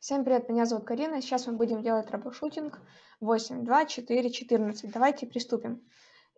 Всем привет, меня зовут Карина. Сейчас мы будем делать робошутинг 8, 2, 4, 14. Давайте приступим.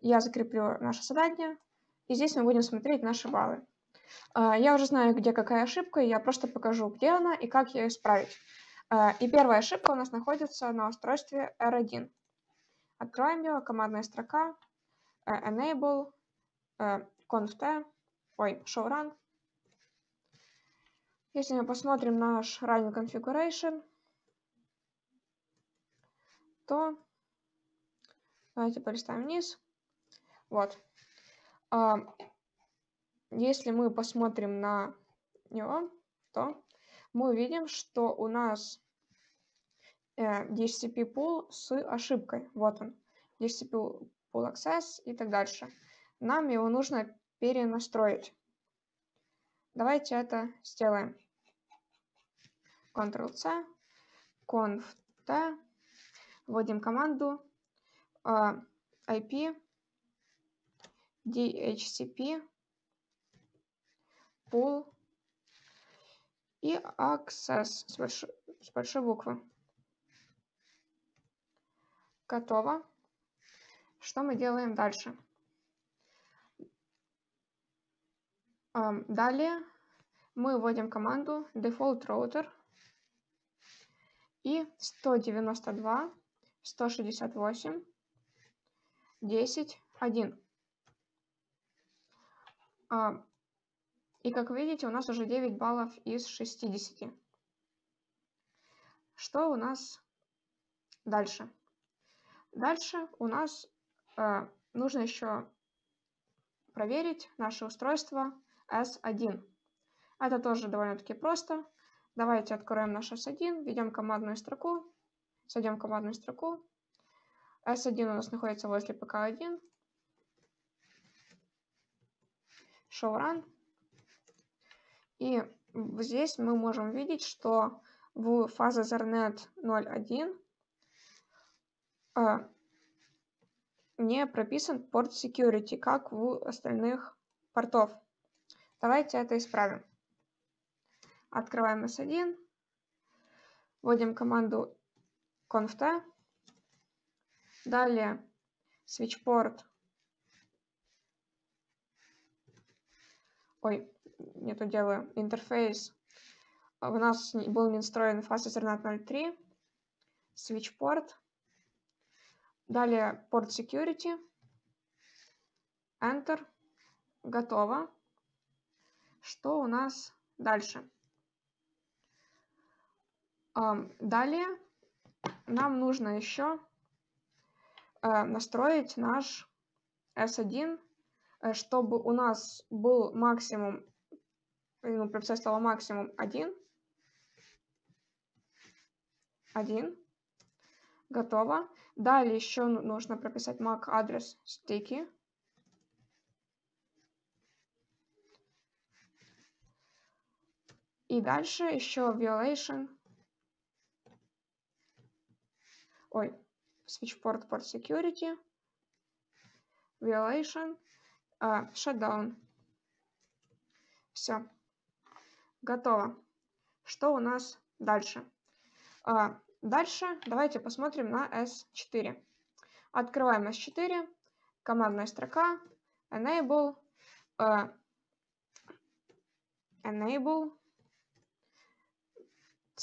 Я закреплю наше задание, и здесь мы будем смотреть наши баллы. А, я уже знаю, где какая ошибка, я просто покажу, где она и как ее исправить. А, и первая ошибка у нас находится на устройстве R1. Откроем его. командная строка, э, enable, э, conft, ой, show run. Если мы посмотрим наш running configuration, то давайте полистаем вниз. Вот. А, если мы посмотрим на него, то мы увидим, что у нас DHCP э, pool с ошибкой. Вот он. DHCP pool access и так дальше. Нам его нужно перенастроить. Давайте это сделаем. Ctrl-C, Conf-T, вводим команду э, IP DHCP pool и access с, больш... с большой буквы. Готово. Что мы делаем дальше? Далее мы вводим команду default router и 192 168 10 1. И как видите, у нас уже 9 баллов из 60. Что у нас дальше? Дальше у нас э, нужно еще проверить наше устройство s1. Это тоже довольно-таки просто. Давайте откроем наш s1, введем командную строку, зайдем в командную строку. s1 у нас находится возле pk1. Show run. И здесь мы можем видеть, что в фаза Ethernet 0.1 э, а, не прописан порт security, как в остальных портов. Давайте это исправим. Открываем S1. Вводим команду conft. Далее switchport. Ой, не то делаю. Интерфейс. У нас был не встроен fastethernat 03. Switchport. Далее порт security. Enter. Готово что у нас дальше. Далее нам нужно еще э, настроить наш S1, э, чтобы у нас был максимум, ну, процесс стало максимум 1. 1. Готово. Далее еще нужно прописать MAC адрес стики. И дальше еще violation. Ой, switchport port security. Violation. Uh, а, shutdown. Все. Готово. Что у нас дальше? Uh, дальше давайте посмотрим на S4. Открываем S4. Командная строка. Enable. Uh, enable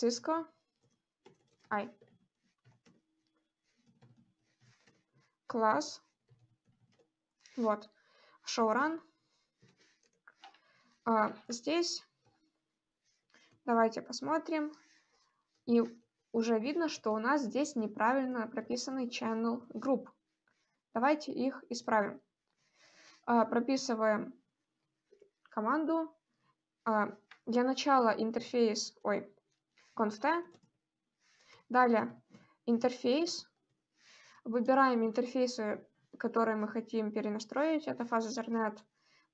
Cisco, ай класс вот showrun а, здесь давайте посмотрим и уже видно, что у нас здесь неправильно прописаны channel group. Давайте их исправим. А, прописываем команду. А, для начала интерфейс, ой, const. Далее интерфейс. Выбираем интерфейсы, которые мы хотим перенастроить. Это фаза Ethernet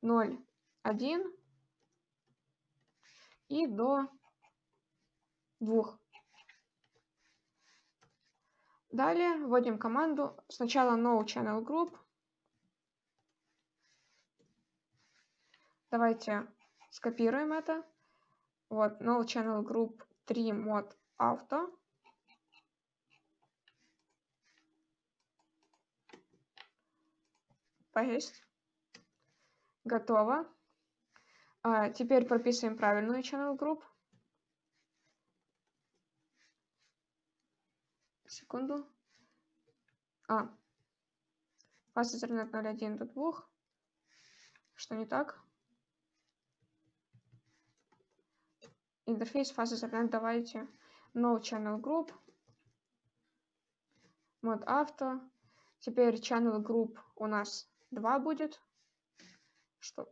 0.1 и до 2. Далее вводим команду сначала no channel group. Давайте скопируем это. Вот, no channel group 3 мод авто. Paste. Готово. А, теперь прописываем правильную channel group. Секунду. А. Fast Ethernet 0.1 до 2. Что не так? интерфейс фазы задаем. Давайте no channel group, mod auto. Теперь channel group у нас 2 будет. Что?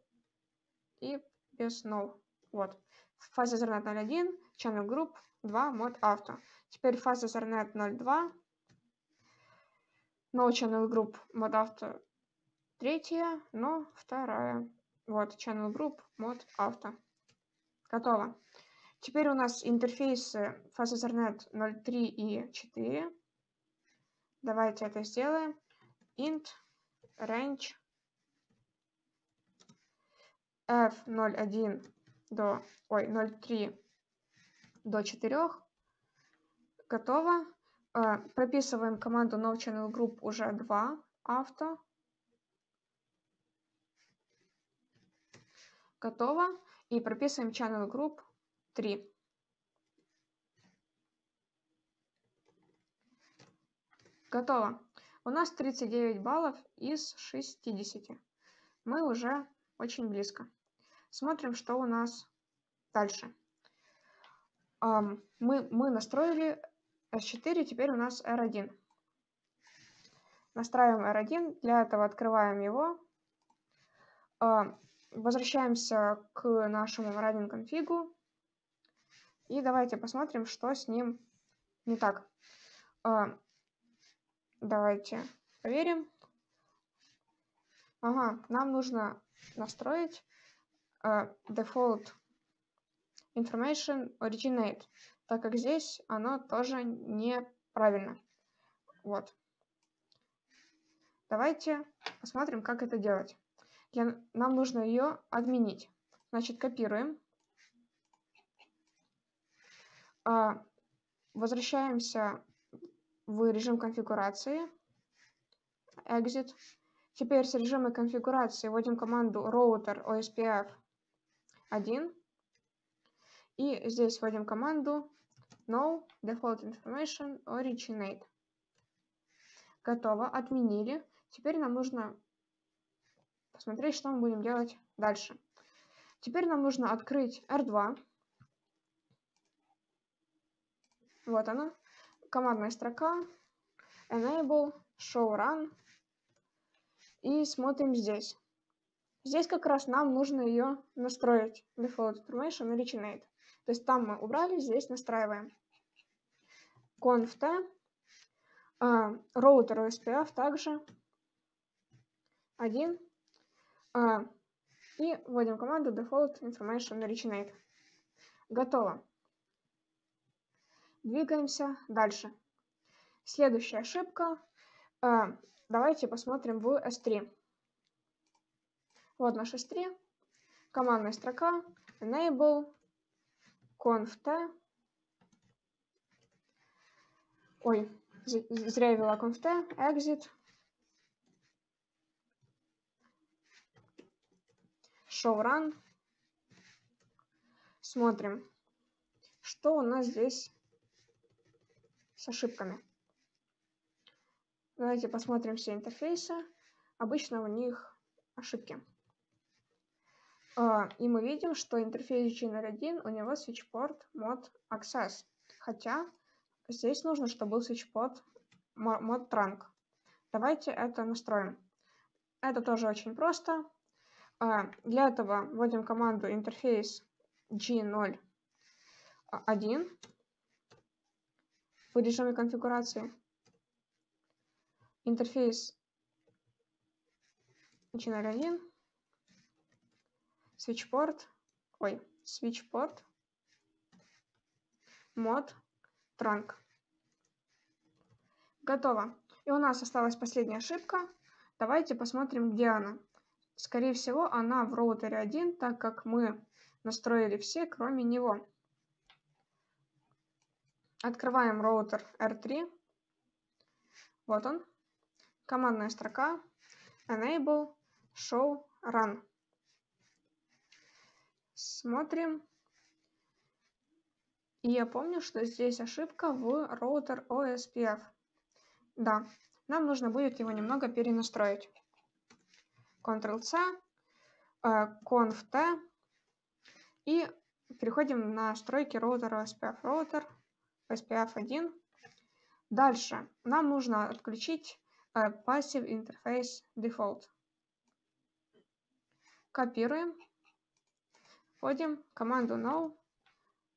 И без no. Вот. Фаза Ethernet 0.1, channel group 2, mod auto. Теперь фаза Ethernet 0.2, no channel group, mod auto третья, но вторая. Вот, channel group, mod auto. Готово. Теперь у нас интерфейсы фаз Ethernet 0.3 и 4. Давайте это сделаем. int range f01 до, ой, 0.3 до 4. Готово. Э, прописываем команду no channel group уже 2 авто. Готово. И прописываем channel group три Готово. У нас 39 баллов из 60. Мы уже очень близко. Смотрим, что у нас дальше. Мы, мы настроили S4, теперь у нас R1. Настраиваем R1, для этого открываем его. Возвращаемся к нашему running конфигу. И давайте посмотрим, что с ним не так. А, давайте проверим. Ага, нам нужно настроить а, default information originate, так как здесь оно тоже неправильно. Вот. Давайте посмотрим, как это делать. Для... Нам нужно ее отменить. Значит, копируем а, возвращаемся в режим конфигурации. Exit. Теперь с режима конфигурации вводим команду router OSPF 1. И здесь вводим команду no default information originate. Готово, отменили. Теперь нам нужно посмотреть, что мы будем делать дальше. Теперь нам нужно открыть R2. Вот она. Командная строка. Enable, show run. И смотрим здесь. Здесь как раз нам нужно ее настроить. Default Information Originate. То есть там мы убрали, здесь настраиваем. Conf-t. А, роутер OSPF также. один А, и вводим команду Default Information Originate. Готово. Двигаемся дальше. Следующая ошибка. А, давайте посмотрим в S3. Вот наш S3. Командная строка. Enable. conf t Ой, зря я вела conft. Exit. run Смотрим, что у нас здесь с ошибками. Давайте посмотрим все интерфейсы. Обычно у них ошибки. А, и мы видим, что интерфейс GNR1 у него switchport mod access. Хотя здесь нужно, чтобы был switchport mod trunk. Давайте это настроим. Это тоже очень просто. А, для этого вводим команду интерфейс g0.1 в режиме конфигурации. Интерфейс начинаю один Свитчпорт. Ой, свитчпорт. Мод. Транк. Готово. И у нас осталась последняя ошибка. Давайте посмотрим, где она. Скорее всего, она в роутере 1, так как мы настроили все, кроме него. Открываем роутер R3. Вот он. Командная строка. Enable Show Run. Смотрим. И я помню, что здесь ошибка в роутер OSPF. Да, нам нужно будет его немного перенастроить. Ctrl-C, Conf-T э, и переходим на настройки роутера OSPF. Роутер SPF 1. Дальше нам нужно отключить Passive Interface Default. Копируем, вводим команду no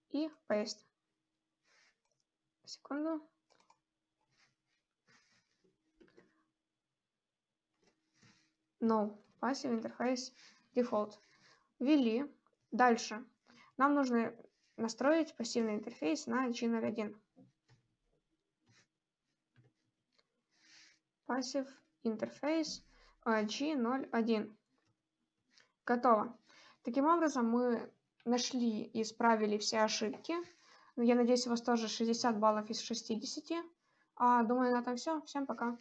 и paste. Секунду. No, Passive Interface Default. Ввели. Дальше. Нам нужно настроить пассивный интерфейс на G01. Passive Interface G01. Готово. Таким образом, мы нашли и исправили все ошибки. Я надеюсь, у вас тоже 60 баллов из 60. А, думаю, на этом все. Всем пока.